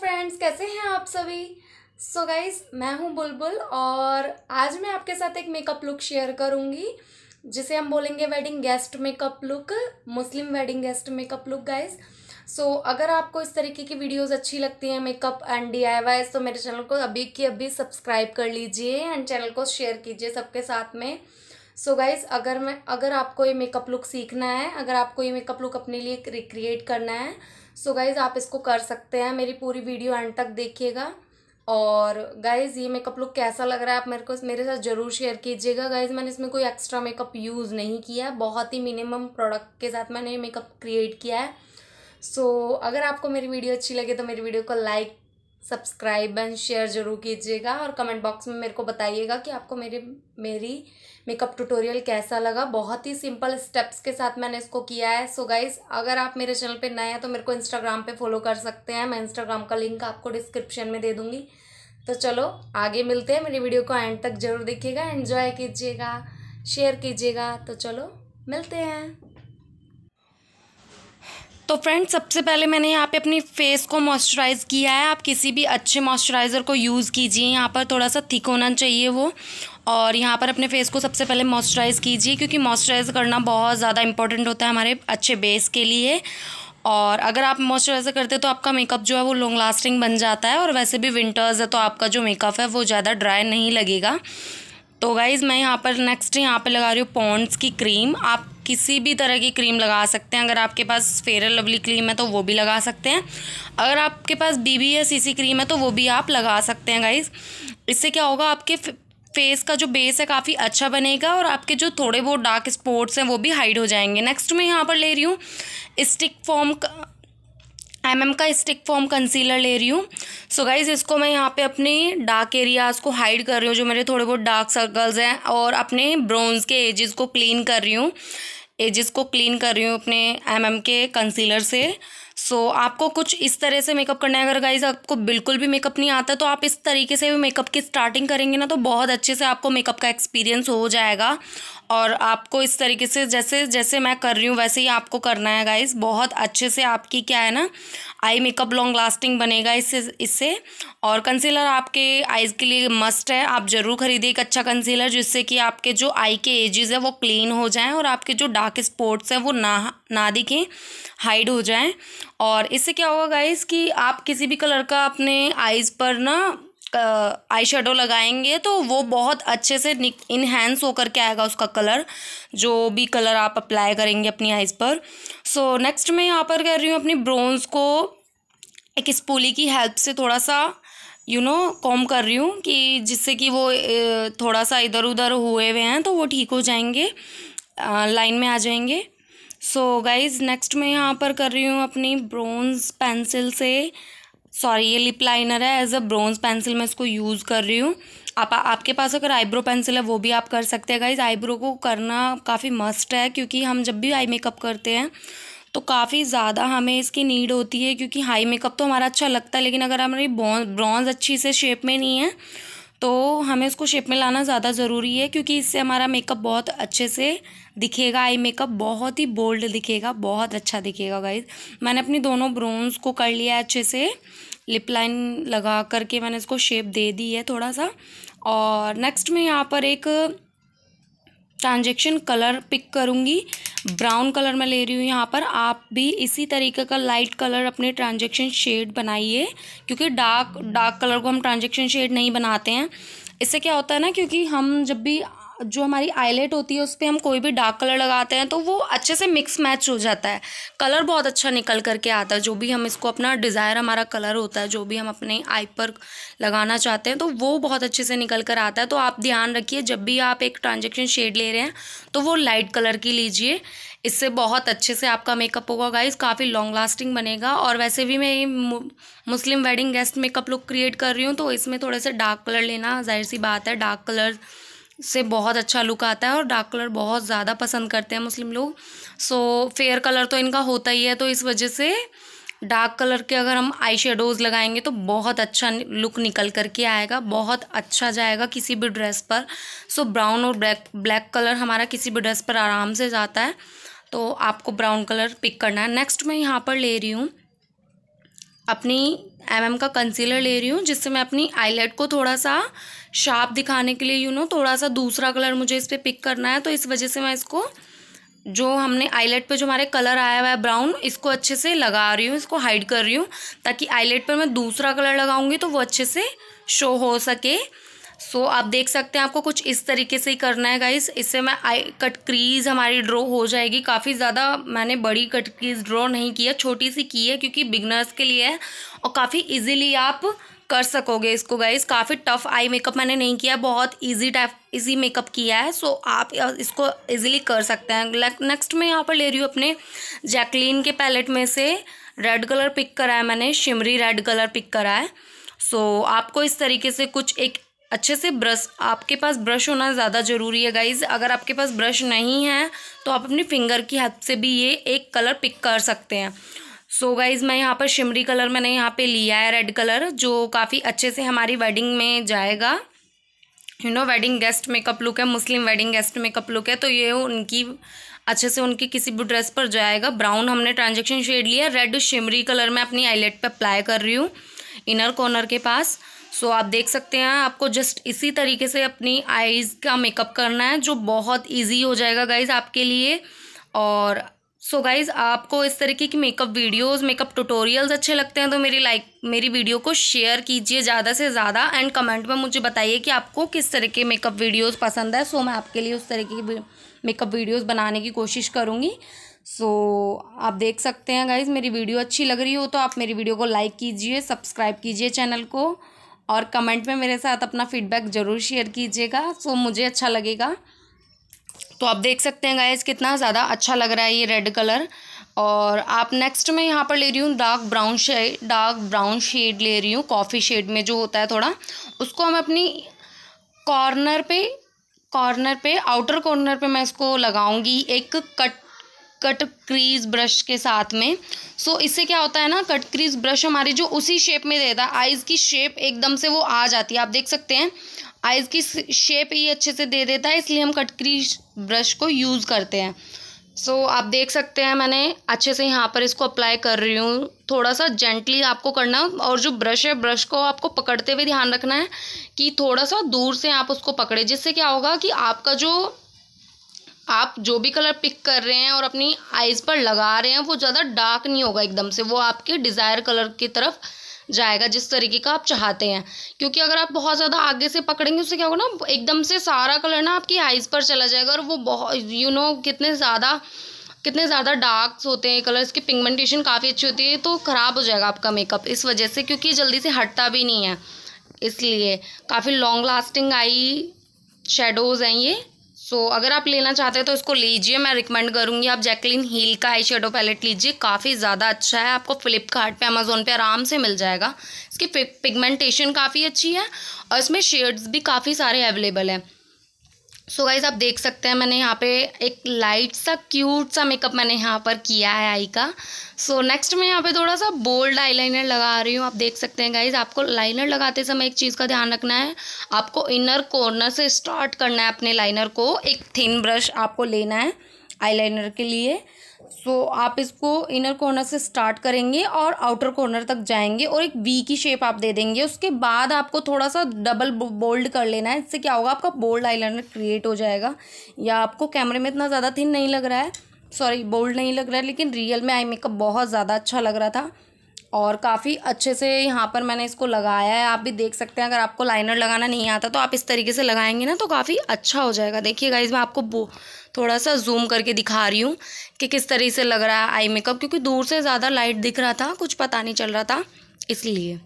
friends कैसे हैं आप सभी सो so गाइज मैं हूं बुलबुल और आज मैं आपके साथ एक मेकअप लुक शेयर करूंगी जिसे हम बोलेंगे wedding guest makeup look Muslim wedding guest makeup look guys so अगर आपको इस तरीके की वीडियोस अच्छी लगती हैं मेकअप एंड डी आई तो मेरे चैनल को अभी की अभी सब्सक्राइब कर लीजिए एंड चैनल को शेयर कीजिए सबके साथ में सो so गाइज़ अगर मैं अगर आपको ये मेकअप लुक सीखना है अगर आपको ये मेकअप लुक अपने लिए रिक्रिएट करना है सो गाइज़ आप इसको कर सकते हैं मेरी पूरी वीडियो एंड तक देखिएगा और गाइज़ ये मेकअप लुक कैसा लग रहा है आप मेरे को मेरे साथ ज़रूर शेयर कीजिएगा गाइज़ मैंने इसमें कोई एक्स्ट्रा मेकअप यूज़ नहीं किया है बहुत ही मिनिमम प्रोडक्ट के साथ मैंने ये मेकअप क्रिएट किया है सो so, अगर आपको मेरी वीडियो अच्छी लगे तो मेरी वीडियो को लाइक सब्सक्राइब एंड शेयर ज़रूर कीजिएगा और कमेंट बॉक्स में मेरे को बताइएगा कि आपको मेरी मेरी मेकअप ट्यूटोरियल कैसा लगा बहुत ही सिंपल स्टेप्स के साथ मैंने इसको किया है सो so गाइज अगर आप मेरे चैनल पे नए हैं तो मेरे को इंस्टाग्राम पे फॉलो कर सकते हैं मैं इंस्टाग्राम का लिंक आपको डिस्क्रिप्शन में दे दूँगी तो चलो आगे मिलते हैं मेरी वीडियो को एंड तक जरूर देखिएगा एंजॉय कीजिएगा शेयर कीजिएगा तो चलो मिलते हैं तो फ्रेंड्स सबसे पहले मैंने यहाँ पे अपनी फेस को मॉइस्चराइज़ किया है आप किसी भी अच्छे मॉइस्चराइज़र को यूज़ कीजिए यहाँ पर थोड़ा सा थिक होना चाहिए वो और यहाँ पर अपने फेस को सबसे पहले मॉइस्चराइज़ कीजिए क्योंकि मॉइस्चराइज़ करना बहुत ज़्यादा इंपॉर्टेंट होता है हमारे अच्छे बेस के लिए और अगर आप मॉइस्चराइज़र करते हैं तो आपका मेकअप जो है वो लॉन्ग लास्टिंग बन जाता है और वैसे भी विंटर्स है तो आपका जो मेकअप है वो ज़्यादा ड्राई नहीं लगेगा तो गाइज़ मैं यहाँ पर नेक्स्ट यहाँ पर लगा रही हूँ पॉन्ड्स की क्रीम आप किसी भी तरह की क्रीम लगा सकते हैं अगर आपके पास फेयर लवली क्रीम है तो वो भी लगा सकते हैं अगर आपके पास बीबी या सीसी क्रीम है तो वो भी आप लगा सकते हैं गाइज़ इससे क्या होगा आपके फेस का जो बेस है काफ़ी अच्छा बनेगा और आपके जो थोड़े बहुत डार्क स्पॉट्स हैं वो भी हाइड हो जाएंगे नेक्स्ट मैं यहाँ पर ले रही हूँ स्टिक फॉर्म एम एम का स्टिक फॉर्म कंसीलर ले रही हूँ सो गाइज इसको मैं यहाँ पे अपने डार्क एरियाज़ को हाइड कर रही हूँ जो मेरे थोड़े बहुत डार्क सर्कल्स हैं और अपने ब्राउन्स के एजेस को क्लीन कर रही हूँ एजेस को क्लीन कर रही हूँ अपने एम एम के कंसीलर से सो so, आपको कुछ इस तरह से मेकअप करना है अगर गाइज आपको बिल्कुल भी मेकअप नहीं आता तो आप इस तरीके से भी मेकअप की स्टार्टिंग करेंगे ना तो बहुत अच्छे से आपको मेकअप का एक्सपीरियंस हो जाएगा और आपको इस तरीके से जैसे जैसे मैं कर रही हूँ वैसे ही आपको करना है गाइज बहुत अच्छे से आपकी क्या है ना आई मेकअप लॉन्ग लास्टिंग बनेगा इससे इससे और कंसीलर आपके आइज़ के लिए मस्ट है आप ज़रूर खरीदिए एक अच्छा कंसीलर जिससे कि आपके जो आई के एजेस है वो क्लीन हो जाएँ और आपके जो डार्क स्पॉट्स हैं वो ना ना दिखें हाइड हो जाएँ और इससे क्या होगा गाइज़ कि आप किसी भी कलर का अपने आइज़ पर ना आई शेडो लगाएंगे तो वो बहुत अच्छे से इन्हेंस होकर के आएगा उसका कलर जो भी कलर आप अप्लाई करेंगे अपनी आइज़ पर सो so, नेक्स्ट मैं यहाँ पर कर रही हूँ अपनी ब्रोन्स को एक स्पूली की हेल्प से थोड़ा सा यू नो कॉम कर रही हूँ कि जिससे कि वो थोड़ा सा इधर उधर हुए हुए हैं तो वो ठीक हो जाएंगे लाइन में आ जाएंगे सो गाइज़ नेक्स्ट मैं यहाँ पर कर रही हूँ अपनी ब्रोन्स पेंसिल से सॉरी ये लिप लाइनर है एज अ ब्रोंज पेंसिल मैं इसको यूज़ कर रही हूँ आप आपके पास अगर आईब्रो पेंसिल है वो भी आप कर सकते हैं गाइज आईब्रो को करना काफ़ी मस्ट है क्योंकि हम जब भी आई मेकअप करते हैं तो काफ़ी ज़्यादा हमें इसकी नीड होती है क्योंकि हाई मेकअप तो हमारा अच्छा लगता है लेकिन अगर हमारी ब्रॉन्ज अच्छी से शेप में नहीं है तो हमें उसको शेप में लाना ज़्यादा ज़रूरी है क्योंकि इससे हमारा मेकअप बहुत अच्छे से दिखेगा आई मेकअप बहुत ही बोल्ड दिखेगा बहुत अच्छा दिखेगा गाइज मैंने अपनी दोनों ब्रोन्स को कर लिया है अच्छे से लिप लाइन लगा करके मैंने इसको शेप दे दी है थोड़ा सा और नेक्स्ट मैं यहाँ पर एक ट्रांजेक्शन कलर पिक करूँगी ब्राउन कलर में ले रही हूँ यहाँ पर आप भी इसी तरीके का लाइट कलर अपने ट्रांजेक्शन शेड बनाइए क्योंकि डार्क डार्क कलर को हम ट्रांजेक्शन शेड नहीं बनाते हैं इससे क्या होता है ना क्योंकि हम जब भी जो हमारी आईलेट होती है उस पर हम कोई भी डार्क कलर लगाते हैं तो वो अच्छे से मिक्स मैच हो जाता है कलर बहुत अच्छा निकल करके आता है जो भी हम इसको अपना डिज़ायर हमारा कलर होता है जो भी हम अपने आई पर लगाना चाहते हैं तो वो बहुत अच्छे से निकल कर आता है तो आप ध्यान रखिए जब भी आप एक ट्रांजेक्शन शेड ले रहे हैं तो वो लाइट कलर की लीजिए इससे बहुत अच्छे से आपका मेकअप होगा गाइस काफ़ी लॉन्ग लास्टिंग बनेगा और वैसे भी मैं ये Muslim wedding guest makeup look create कर रही हूँ तो इसमें थोड़े से डार्क कलर लेना जाहिर सी बात है डार्क कलर से बहुत अच्छा लुक आता है और डार्क कलर बहुत ज़्यादा पसंद करते हैं मुस्लिम लोग सो so, फेयर कलर तो इनका होता ही है तो इस वजह से डार्क कलर के अगर हम आई शेडोज़ लगाएंगे तो बहुत अच्छा लुक निकल कर के आएगा बहुत अच्छा जाएगा किसी भी ड्रेस पर सो so, ब्राउन और ब्लैक ब्लैक कलर हमारा किसी भी ड्रेस पर आराम से जाता है तो आपको ब्राउन कलर पिक करना है नेक्स्ट मैं यहाँ पर ले रही हूँ अपनी एम एम का कंसीलर ले रही हूँ जिससे मैं अपनी आईलेट को थोड़ा सा शार्प दिखाने के लिए यू नो थोड़ा सा दूसरा कलर मुझे इस पर पिक करना है तो इस वजह से मैं इसको जो हमने आईलेट पे जो हमारे कलर आया हुआ है ब्राउन इसको अच्छे से लगा रही हूँ इसको हाइड कर रही हूँ ताकि आईलेट पर मैं दूसरा कलर लगाऊंगी तो वो अच्छे से शो हो सके सो so, आप देख सकते हैं आपको कुछ इस तरीके से ही करना है गाइस इससे मैं आई कट क्रीज हमारी ड्रॉ हो जाएगी काफ़ी ज़्यादा मैंने बड़ी कट क्रीज ड्रॉ नहीं किया छोटी सी की है क्योंकि बिगनर्स के लिए है और काफ़ी इजीली आप कर सकोगे इसको गाइस काफ़ी टफ आई मेकअप मैंने नहीं किया बहुत इजी टाइप इजी मेकअप किया है सो आप इसको इजीली कर सकते हैं नेक्स्ट मैं यहाँ पर ले रही हूँ अपने जैकलिन के पैलेट में से रेड कलर पिक करा है मैंने शिमरी रेड कलर पिक करा है सो so, आपको इस तरीके से कुछ एक अच्छे से ब्रश आपके पास ब्रश होना ज़्यादा ज़रूरी है गाइज़ अगर आपके पास ब्रश नहीं है तो आप अपनी फिंगर की हेल्प से भी ये एक कलर पिक कर सकते हैं सो so गाइज़ मैं यहाँ पर शिमरी कलर मैंने यहाँ पे लिया है रेड कलर जो काफ़ी अच्छे से हमारी वेडिंग में जाएगा you know wedding guest makeup look है Muslim wedding guest makeup look है तो ये उनकी अच्छे से उनकी किसी भी ड्रेस पर जाएगा ब्राउन हमने ट्रांजेक्शन शेड लिया रेड शिमरी कलर मैं अपनी आईलेट पर अप्लाई कर रही हूँ इनर कॉर्नर के पास सो आप देख सकते हैं आपको जस्ट इसी तरीके से अपनी आईज़ का मेकअप करना है जो बहुत इजी हो जाएगा गाइज़ आपके लिए और सो so गाइज़ आपको इस तरीके की मेकअप वीडियोस मेकअप ट्यूटोरियल्स अच्छे लगते हैं तो मेरी लाइक मेरी वीडियो को शेयर कीजिए ज़्यादा से ज़्यादा एंड कमेंट में मुझे बताइए कि आपको किस तरह के मेकअप वीडियोस पसंद है सो so, मैं आपके लिए उस तरीके की मेकअप वीडियोस बनाने की कोशिश करूँगी सो so, आप देख सकते हैं गाइज़ मेरी वीडियो अच्छी लग रही हो तो आप मेरी वीडियो को लाइक कीजिए सब्सक्राइब कीजिए चैनल को और कमेंट में मेरे साथ अपना फीडबैक ज़रूर शेयर कीजिएगा सो तो मुझे अच्छा लगेगा तो आप देख सकते हैं गाइज कितना ज़्यादा अच्छा लग रहा है ये रेड कलर और आप नेक्स्ट में यहाँ पर ले रही हूँ dark brown shade dark brown shade ले रही हूँ कॉफ़ी शेड में जो होता है थोड़ा उसको हम अपनी कॉर्नर पे कॉर्नर पे आउटर कॉर्नर पे मैं इसको लगाऊंगी एक कट कट क्रीज ब्रश के साथ में सो so, इससे क्या होता है ना कट क्रीज ब्रश हमारी जो उसी शेप में देता है आइज़ की शेप एकदम से वो आ जाती है आप देख सकते हैं आइज़ की शेप ही अच्छे से दे देता है इसलिए हम कट क्रीज ब्रश को यूज़ करते हैं सो so, आप देख सकते हैं मैंने अच्छे से यहाँ पर इसको अप्लाई कर रही हूँ थोड़ा सा जेंटली आपको करना है और जो ब्रश है ब्रश को आपको पकड़ते हुए ध्यान रखना है कि थोड़ा सा दूर से आप उसको पकड़े जिससे क्या होगा कि आपका जो आप जो भी कलर पिक कर रहे हैं और अपनी आइज़ पर लगा रहे हैं वो ज़्यादा डार्क नहीं होगा एकदम से वो आपके डिज़ायर कलर की तरफ जाएगा जिस तरीके का आप चाहते हैं क्योंकि अगर आप बहुत ज़्यादा आगे से पकड़ेंगे उससे क्या होगा ना एकदम से सारा कलर ना आपकी आइज़ पर चला जाएगा और वो बहुत यू नो कितने ज़्यादा कितने ज़्यादा डार्क्स होते हैं कलर्स की पिगमेंटेशन काफ़ी अच्छी होती है तो ख़राब हो जाएगा आपका मेकअप इस वजह से क्योंकि जल्दी से हटता भी नहीं है इसलिए काफ़ी लॉन्ग लास्टिंग आई शेडोज़ हैं ये सो so, अगर आप लेना चाहते हैं तो इसको लीजिए मैं रिकमेंड करूँगी आप जैकलिन हील का आई शेडो पैलेट लीजिए काफ़ी ज़्यादा अच्छा है आपको फ्लिपकार्ट पे अमेज़ोन पे आराम से मिल जाएगा इसकी पिगमेंटेशन काफ़ी अच्छी है और इसमें शेड्स भी काफ़ी सारे अवेलेबल हैं सो गाइज आप देख सकते हैं मैंने यहाँ पे एक लाइट सा क्यूट सा मेकअप मैंने यहाँ पर किया है आई का सो so, नेक्स्ट मैं यहाँ पे थोड़ा सा बोल्ड आईलाइनर लगा रही हूँ आप देख सकते हैं गाइज आपको लाइनर लगाते समय एक चीज़ का ध्यान रखना है आपको इनर कॉर्नर से स्टार्ट करना है अपने लाइनर को एक थिन ब्रश आपको लेना है आईलाइनर के लिए सो so, आप इसको इनर कॉर्नर से स्टार्ट करेंगे और आउटर कॉर्नर तक जाएंगे और एक वी की शेप आप दे देंगे उसके बाद आपको थोड़ा सा डबल बोल्ड कर लेना है इससे क्या होगा आपका बोल्ड आईलाइनर क्रिएट हो जाएगा या आपको कैमरे में इतना ज़्यादा थिन नहीं लग रहा है सॉरी बोल्ड नहीं लग रहा है लेकिन रियल में आई मेकअप बहुत ज़्यादा अच्छा लग रहा था और काफ़ी अच्छे से यहाँ पर मैंने इसको लगाया है आप भी देख सकते हैं अगर आपको लाइनर लगाना नहीं आता तो आप इस तरीके से लगाएंगे ना तो काफ़ी अच्छा हो जाएगा देखिए गाइज मैं आपको थोड़ा सा जूम करके दिखा रही हूँ कि किस तरीके से लग रहा है आई मेकअप क्योंकि दूर से ज़्यादा लाइट दिख रहा था कुछ पता नहीं चल रहा था इसलिए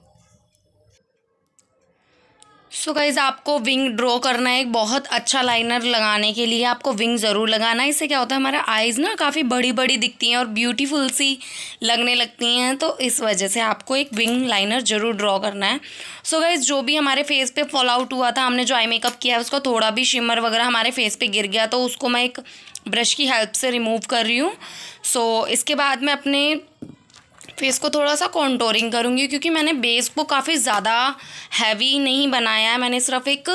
सो so गाइज़ आपको विंग ड्रॉ करना है एक बहुत अच्छा लाइनर लगाने के लिए आपको विंग ज़रूर लगाना है इससे क्या होता है हमारा आइज़ ना काफ़ी बड़ी बड़ी दिखती हैं और ब्यूटीफुल सी लगने लगती हैं तो इस वजह से आपको एक विंग लाइनर ज़रूर ड्रॉ करना है सो so गाइज़ जो भी हमारे फेस पे फॉल आउट हुआ था हमने जो आई मेकअप किया है उसका थोड़ा भी शिमर वगैरह हमारे फेस पर गिर गया तो उसको मैं एक ब्रश की हेल्प से रिमूव कर रही हूँ सो so, इसके बाद मैं अपने फेस को थोड़ा सा कॉन्टोरिंग करूँगी क्योंकि मैंने बेस को काफ़ी ज़्यादा हैवी नहीं बनाया है मैंने सिर्फ एक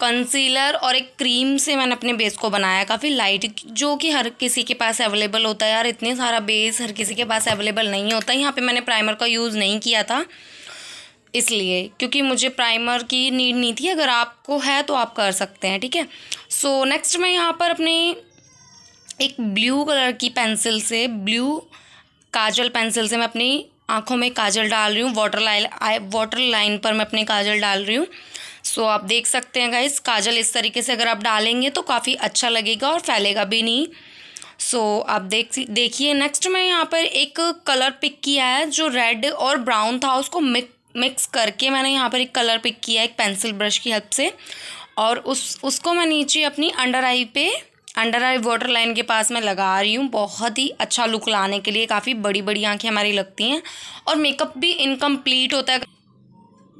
कंसीलर और एक क्रीम से मैंने अपने बेस को बनाया काफ़ी लाइट जो कि हर किसी के पास अवेलेबल होता है यार इतने सारा बेस हर किसी के पास अवेलेबल नहीं होता यहाँ पर मैंने प्राइमर का यूज़ नहीं किया था इसलिए क्योंकि मुझे प्राइमर की नीड नहीं थी अगर आपको है तो आप कर सकते हैं ठीक है सो नेक्स्ट मैं यहाँ पर अपने एक ब्लू कलर की पेंसिल से ब्लू काजल पेंसिल से मैं अपनी आँखों में काजल डाल रही हूँ वाटर लाइन वाटर लाइन पर मैं अपने काजल डाल रही हूँ सो आप देख सकते हैं गाइस काजल इस तरीके से अगर आप डालेंगे तो काफ़ी अच्छा लगेगा और फैलेगा भी नहीं सो so, आप देख देखिए नेक्स्ट मैं यहाँ पर एक कलर पिक किया है जो रेड और ब्राउन था उसको मिक मिक्स करके मैंने यहाँ पर एक कलर पिक किया है एक पेंसिल ब्रश की हेल्प से और उस उसको मैं नीचे अपनी अंडर आई पे अंडर आई वाटर लाइन के पास मैं लगा रही हूँ बहुत ही अच्छा लुक लाने के लिए काफ़ी बड़ी बड़ी आँखें हमारी लगती हैं और मेकअप भी इनकम्प्लीट होता है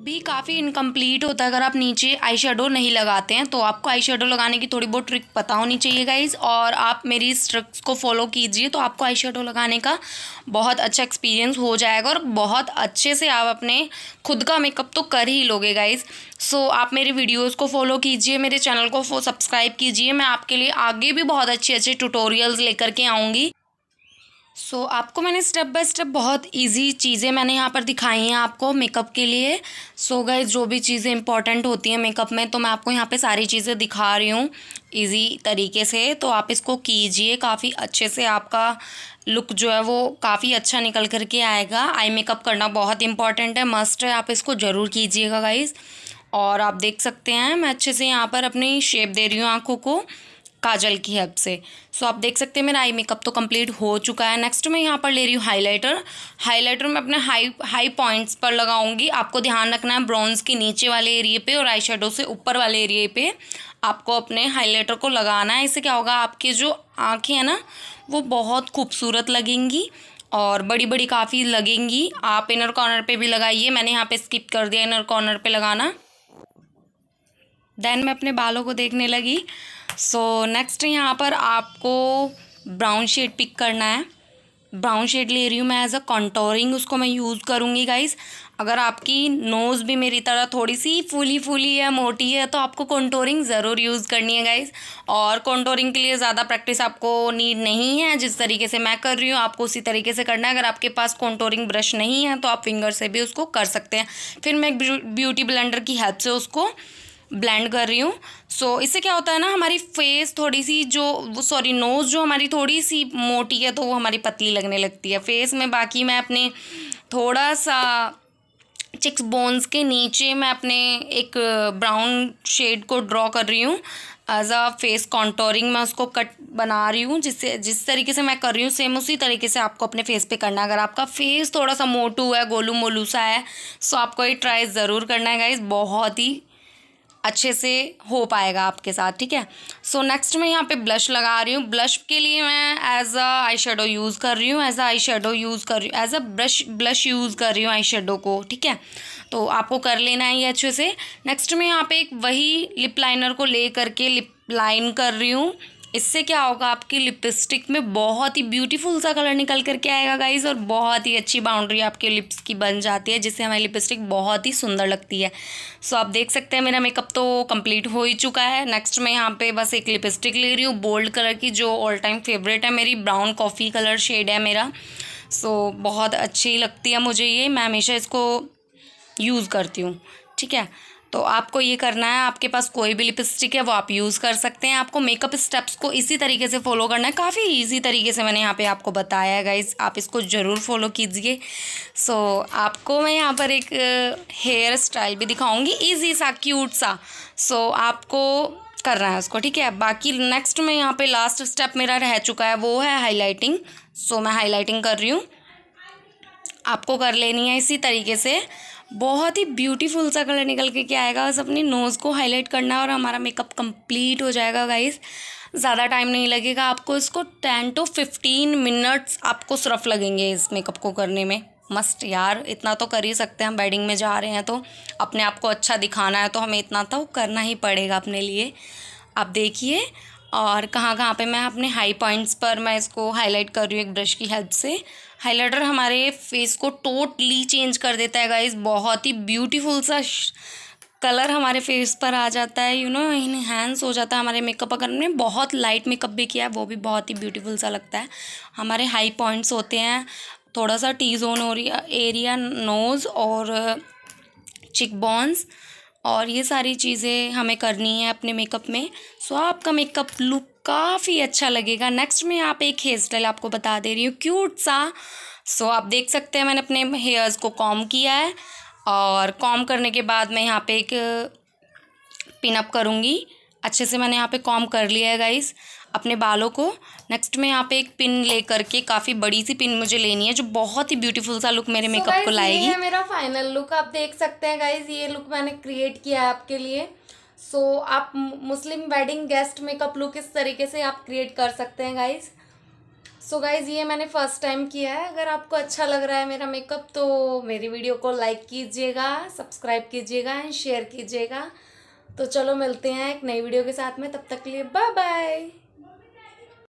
भी काफ़ी इनकम्प्लीट होता है अगर आप नीचे आई नहीं लगाते हैं तो आपको आई लगाने की थोड़ी बहुत ट्रिक पता होनी चाहिए गाइज़ और आप मेरी इस ट्रिक्स को फॉलो कीजिए तो आपको आई लगाने का बहुत अच्छा एक्सपीरियंस हो जाएगा और बहुत अच्छे से आप अपने खुद का मेकअप तो कर ही लोगे गाइज़ सो so, आप मेरे वीडियोस को फॉलो कीजिए मेरे चैनल को सब्सक्राइब कीजिए मैं आपके लिए आगे भी बहुत अच्छे अच्छे ट्यूटोरियल्स लेकर के आऊँगी सो so, आपको मैंने स्टेप बाय स्टेप बहुत इजी चीज़ें मैंने यहाँ पर दिखाई हैं आपको मेकअप के लिए सो so, गए जो भी चीज़ें इंपॉर्टेंट होती हैं मेकअप में तो मैं आपको यहाँ पे सारी चीज़ें दिखा रही हूँ इजी तरीके से तो आप इसको कीजिए काफ़ी अच्छे से आपका लुक जो है वो काफ़ी अच्छा निकल कर के आएगा आई मेकअप करना बहुत इंपॉर्टेंट है मस्ट है आप इसको ज़रूर कीजिएगा गाइज़ और आप देख सकते हैं मैं अच्छे से यहाँ पर अपनी शेप दे रही हूँ आँखों को काजल की हेल्प से सो आप देख सकते हैं मेरा आई मेकअप तो कंप्लीट हो चुका है नेक्स्ट मैं यहाँ पर ले रही हूँ हाइलाइटर हाइलाइटर मैं अपने हाई हाई पॉइंट्स पर लगाऊंगी आपको ध्यान रखना है ब्राउन्स के नीचे वाले एरिए पे और आई से ऊपर वाले एरिए पे आपको अपने हाइलाइटर को लगाना है इससे क्या होगा आपके जो आँखें हैं ना वो बहुत खूबसूरत लगेंगी और बड़ी बड़ी काफ़ी लगेंगी आप इनर कॉर्नर पर भी लगाइए मैंने यहाँ पर स्किप कर दिया इनर कॉर्नर पर लगाना देन मैं अपने बालों को देखने लगी सो so, नेक्स्ट यहाँ पर आपको ब्राउन शेड पिक करना है ब्राउन शेड ले रही हूँ मैं एज अ कॉन्टोरिंग उसको मैं यूज़ करूँगी गाइस अगर आपकी नोज़ भी मेरी तरह थोड़ी सी फूली फूली है मोटी है तो आपको कॉन्टोरिंग ज़रूर यूज़ करनी है गाइस और कॉन्टोरिंग के लिए ज़्यादा प्रैक्टिस आपको नीड नहीं है जिस तरीके से मैं कर रही हूँ आपको उसी तरीके से करना है अगर आपके पास कॉन्टोरिंग ब्रश नहीं है तो आप फिंगर से भी उसको कर सकते हैं फिर मैं एक ब्यूटी ब्लेंडर की हेल्प से उसको ब्लेंड कर रही हूँ सो so, इससे क्या होता है ना हमारी फेस थोड़ी सी जो सॉरी नोज़ जो हमारी थोड़ी सी मोटी है तो वो हमारी पतली लगने लगती है फेस में बाकी मैं अपने थोड़ा सा चिक्स बोन्स के नीचे मैं अपने एक ब्राउन शेड को ड्रॉ कर रही हूँ एज अ फेस कॉन्टोरिंग मैं उसको कट बना रही हूँ जिससे जिस तरीके से मैं कर रही हूँ सेम उसी तरीके से आपको अपने फेस पे करना है अगर आपका फेस थोड़ा सा मोटू है गोलू मोलू सा है सो तो आपको ये ट्राई ज़रूर करना है गाइज बहुत ही अच्छे से हो पाएगा आपके साथ ठीक है सो so, नेक्स्ट मैं यहाँ पे ब्लश लगा रही हूँ ब्लश के लिए मैं as a eye shadow use कर रही हूँ as a eye shadow use कर रही हूँ as a brush blush use कर रही हूँ आई शेडो को ठीक है तो आपको कर लेना है ये अच्छे से नेक्स्ट मैं यहाँ पे एक वही लिप लाइनर को ले करके लिप लाइन कर रही हूँ इससे क्या होगा आपकी लिपस्टिक में बहुत ही ब्यूटीफुल सा कलर निकल करके आएगा गाइज और बहुत ही अच्छी बाउंड्री आपके लिप्स की बन जाती है जिससे हमारी लिपस्टिक बहुत ही सुंदर लगती है सो आप देख सकते हैं मेरा मेकअप तो कंप्लीट हो ही चुका है नेक्स्ट मैं यहाँ पे बस एक लिपस्टिक ले रही हूँ बोल्ड कलर की जो ऑल टाइम फेवरेट है मेरी ब्राउन कॉफ़ी कलर शेड है मेरा सो बहुत अच्छी लगती है मुझे ये मैं हमेशा इसको यूज़ करती हूँ ठीक है तो आपको ये करना है आपके पास कोई भी लिपस्टिक है वो आप यूज़ कर सकते हैं आपको मेकअप स्टेप्स को इसी तरीके से फॉलो करना है काफ़ी इजी तरीके से मैंने यहाँ पे आपको बताया है गाइज आप इसको ज़रूर फॉलो कीजिए सो so, आपको मैं यहाँ पर एक हेयर स्टाइल भी दिखाऊंगी ईजी सा क्यूट सा सो so, आपको करना है उसको ठीक है बाकी नेक्स्ट में यहाँ पर लास्ट स्टेप मेरा रह चुका है वो है हाईलाइटिंग सो so, मैं हाईलाइटिंग कर रही हूँ आपको कर लेनी है इसी तरीके से बहुत ही ब्यूटीफुल सा कलर निकल के क्या आएगा बस अपनी नोज़ को हाईलाइट करना है और हमारा मेकअप कंप्लीट हो जाएगा गाइस ज़्यादा टाइम नहीं लगेगा आपको इसको टेन टू फिफ्टीन मिनट्स आपको सिर्फ लगेंगे इस मेकअप को करने में मस्ट यार इतना तो कर ही सकते हैं हम वेडिंग में जा रहे हैं तो अपने आप को अच्छा दिखाना है तो हमें इतना तो करना ही पड़ेगा अपने लिए आप देखिए और कहाँ कहाँ पे मैं अपने हाई पॉइंट्स पर मैं इसको हाईलाइट कर रही हूँ एक ब्रश की हेल्प से हाइलाइटर हमारे फेस को टोटली चेंज कर देता है गाइज बहुत ही ब्यूटीफुल सा कलर हमारे फेस पर आ जाता है यू नो इनहेंस हो जाता है हमारे मेकअप अगर हमने बहुत लाइट मेकअप भी किया है वो भी बहुत ही ब्यूटीफुल सा लगता है हमारे हाई पॉइंट्स होते हैं थोड़ा सा टी जोन एरिया नोज़ और चिक uh, बॉन्स और ये सारी चीज़ें हमें करनी है अपने मेकअप में सो आपका मेकअप लुक काफ़ी अच्छा लगेगा नेक्स्ट में आप एक हेयर स्टाइल आपको बता दे रही हूँ क्यूट सा सो आप देख सकते हैं मैंने अपने हेयर्स को कॉम किया है और कॉम करने के बाद मैं यहाँ पे एक पिनअप करूँगी अच्छे से मैंने यहाँ पे कॉम कर लिया है गाइस अपने बालों को नेक्स्ट में यहाँ पे एक पिन ले करके काफ़ी बड़ी सी पिन मुझे लेनी है जो बहुत ही ब्यूटीफुल सा लुक मेरे मेकअप so को लाएगी ये है मेरा फाइनल लुक आप देख सकते हैं गाइज ये लुक मैंने क्रिएट किया है आपके लिए सो so, आप Muslim wedding guest makeup look इस तरीके से आप क्रिएट कर सकते हैं गाइज़ सो गाइज़ ये मैंने फ़र्स्ट टाइम किया है अगर आपको अच्छा लग रहा है मेरा मेकअप तो मेरी वीडियो को लाइक कीजिएगा सब्सक्राइब कीजिएगा एंड शेयर कीजिएगा तो चलो मिलते हैं एक नई वीडियो के साथ में तब तक के लिए बाय बाय